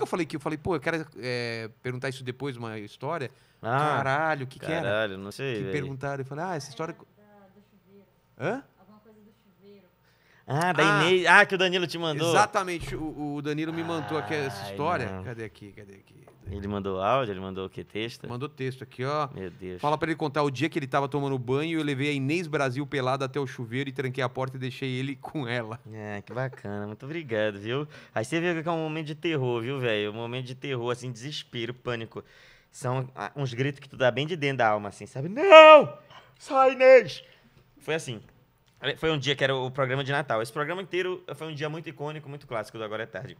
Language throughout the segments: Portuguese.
que eu falei que eu falei, pô, eu quero é, perguntar isso depois, uma história. Ah, caralho, o que, que era? Caralho, não sei. Que véio. perguntaram, eu falei, ah, essa história. da, Hã? Ah, da ah, Inês. Ah, que o Danilo te mandou. Exatamente, o, o Danilo me mandou aqui essa história. não. Cadê aqui? Cadê aqui? Ele mandou áudio, ele mandou o que? Texto? Mandou texto aqui, ó. Meu Deus. Fala pra ele contar o dia que ele tava tomando banho, e eu levei a Inês Brasil pelada até o chuveiro e tranquei a porta e deixei ele com ela. É, que bacana. Muito obrigado, viu? Aí você vê que é um momento de terror, viu, velho? Um momento de terror, assim, desespero, pânico. São ah, uns gritos que tu dá bem de dentro da alma, assim, sabe? Não! Sai, Inês! Foi assim. Foi um dia que era o programa de Natal. Esse programa inteiro foi um dia muito icônico, muito clássico do Agora é Tarde.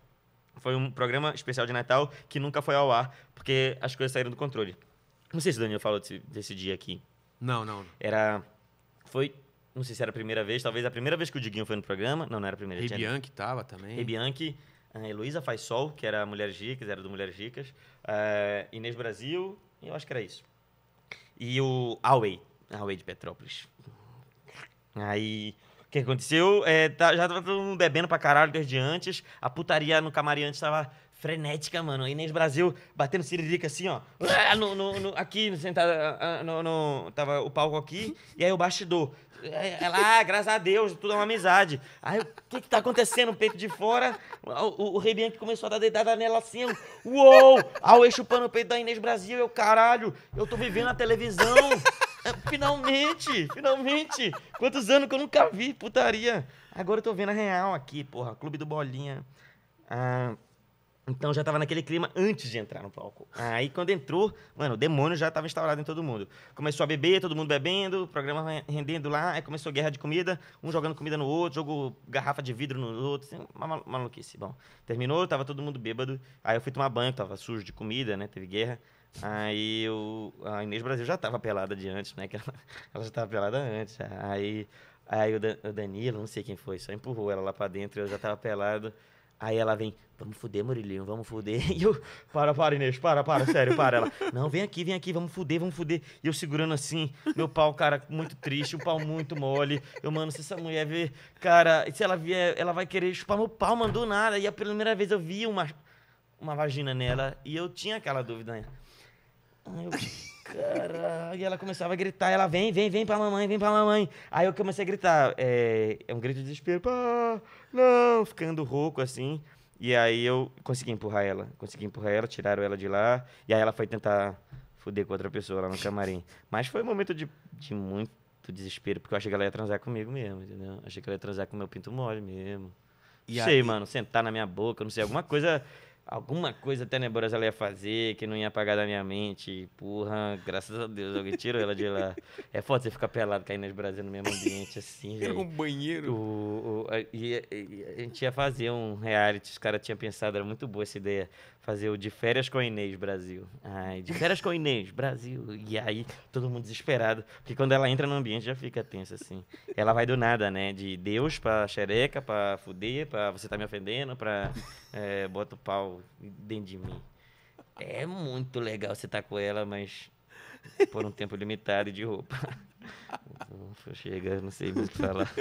Foi um programa especial de Natal que nunca foi ao ar, porque as coisas saíram do controle. Não sei se o Daniel falou desse, desse dia aqui. Não, não. Era. Foi. Não sei se era a primeira vez, talvez a primeira vez que o Diguinho foi no programa. Não, não era a primeira. Rei tinha... Bianchi tava também. Rei Bianchi, a Heloísa Faz Sol, que era Mulheres Ricas, era do Mulheres Ricas. Uh, Inês Brasil, eu acho que era isso. E o Away, Away de Petrópolis. Aí, o que aconteceu? É, tá, já tava todo mundo bebendo pra caralho desde antes. A putaria no camarim antes tava frenética, mano. A Inês Brasil batendo siririca assim, ó. Ah, no, no, no, aqui, sentada. Ah, ah, no, no, tava o palco aqui. E aí o bastidor. Ela, é, é ah, graças a Deus, tudo é uma amizade. Aí, o que que tá acontecendo? O peito de fora. O, o, Rei Bianchi começou a dar deitada nela assim. Uou! Ao chupando o peito da Inês Brasil. Eu, caralho, eu tô vivendo a televisão. Ah, finalmente, finalmente. Quantos anos que eu nunca vi, putaria. Agora eu tô vendo a real aqui, porra. Clube do Bolinha. Ah, então já tava naquele clima antes de entrar no palco. Aí quando entrou, mano, o demônio já tava instaurado em todo mundo. Começou a beber, todo mundo bebendo, o programa rendendo lá, aí começou guerra de comida, um jogando comida no outro, jogou garrafa de vidro no outro, assim, uma maluquice. Bom, terminou, tava todo mundo bêbado. Aí eu fui tomar banho, tava sujo de comida, né? Teve guerra. Aí eu, a Inês Brasil já tava pelada de antes, né? Que ela, ela já tava pelada antes. Aí, aí o, Dan, o Danilo, não sei quem foi, só empurrou ela lá para dentro, eu já tava pelado. Aí ela vem, vamos fuder, Murilinho, vamos fuder. E eu, para, para, Inês, para, para, sério, para. Ela, não, vem aqui, vem aqui, vamos fuder, vamos fuder. E eu segurando assim, meu pau, cara, muito triste, o pau muito mole. Eu, mano, se essa mulher ver, cara, se ela vier, ela vai querer chupar meu pau, mandou nada. E a primeira vez eu vi uma, uma vagina nela e eu tinha aquela dúvida, né? Aí eu, caralho, ela começava a gritar, ela vem, vem, vem pra mamãe, vem pra mamãe. Aí eu comecei a gritar, é, é um grito de desespero, não, ficando rouco assim. E aí eu consegui empurrar ela, consegui empurrar ela, tiraram ela de lá, e aí ela foi tentar fuder com outra pessoa lá no camarim. Mas foi um momento de, de muito desespero, porque eu achei que ela ia transar comigo mesmo, entendeu? Achei que ela ia transar com meu pinto mole mesmo. E não sei, aí... mano, sentar na minha boca, não sei, alguma coisa alguma coisa tenebrosa ela ia fazer que não ia apagar da minha mente. Porra, graças a Deus, alguém tirou ela de lá. É foda você ficar pelado caindo de Brasil no mesmo ambiente, assim, é velho. Era um banheiro. O, o a, e, e, a gente ia fazer um reality, os caras tinham pensado, era muito boa essa ideia, fazer o de férias com Inês Brasil. Ai, de férias com Inês Brasil. E aí, todo mundo desesperado, porque quando ela entra no ambiente já fica tenso, assim. Ela vai do nada, né? De Deus pra xereca, pra fuder, pra você tá me ofendendo, pra é, bota o pau dentro de mim. É muito legal você estar tá com ela, mas por um tempo limitado de roupa. chega, não sei muito o que falar.